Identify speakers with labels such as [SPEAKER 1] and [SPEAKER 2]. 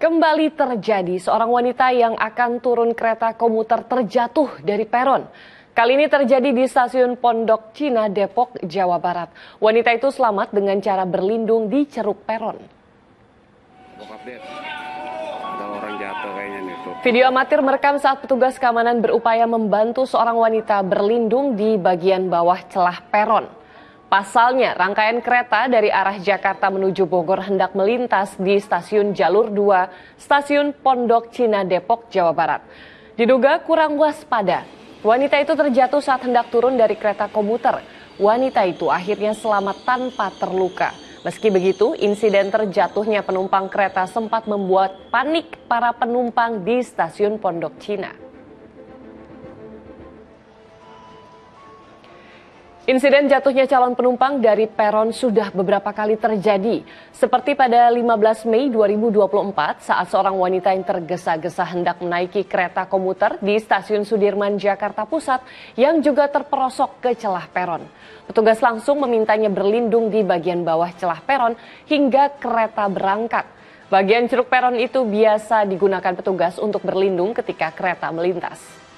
[SPEAKER 1] Kembali terjadi seorang wanita yang akan turun kereta komuter terjatuh dari peron. Kali ini terjadi di stasiun Pondok Cina, Depok, Jawa Barat. Wanita itu selamat dengan cara berlindung di ceruk peron. Video amatir merekam saat petugas keamanan berupaya membantu seorang wanita berlindung di bagian bawah celah peron. Pasalnya, rangkaian kereta dari arah Jakarta menuju Bogor hendak melintas di stasiun Jalur 2, stasiun Pondok Cina Depok, Jawa Barat. Diduga kurang waspada, wanita itu terjatuh saat hendak turun dari kereta komuter. Wanita itu akhirnya selamat tanpa terluka. Meski begitu, insiden terjatuhnya penumpang kereta sempat membuat panik para penumpang di stasiun Pondok Cina. Insiden jatuhnya calon penumpang dari peron sudah beberapa kali terjadi. Seperti pada 15 Mei 2024 saat seorang wanita yang tergesa-gesa hendak menaiki kereta komuter di stasiun Sudirman, Jakarta Pusat yang juga terperosok ke celah peron. Petugas langsung memintanya berlindung di bagian bawah celah peron hingga kereta berangkat. Bagian ceruk peron itu biasa digunakan petugas untuk berlindung ketika kereta melintas.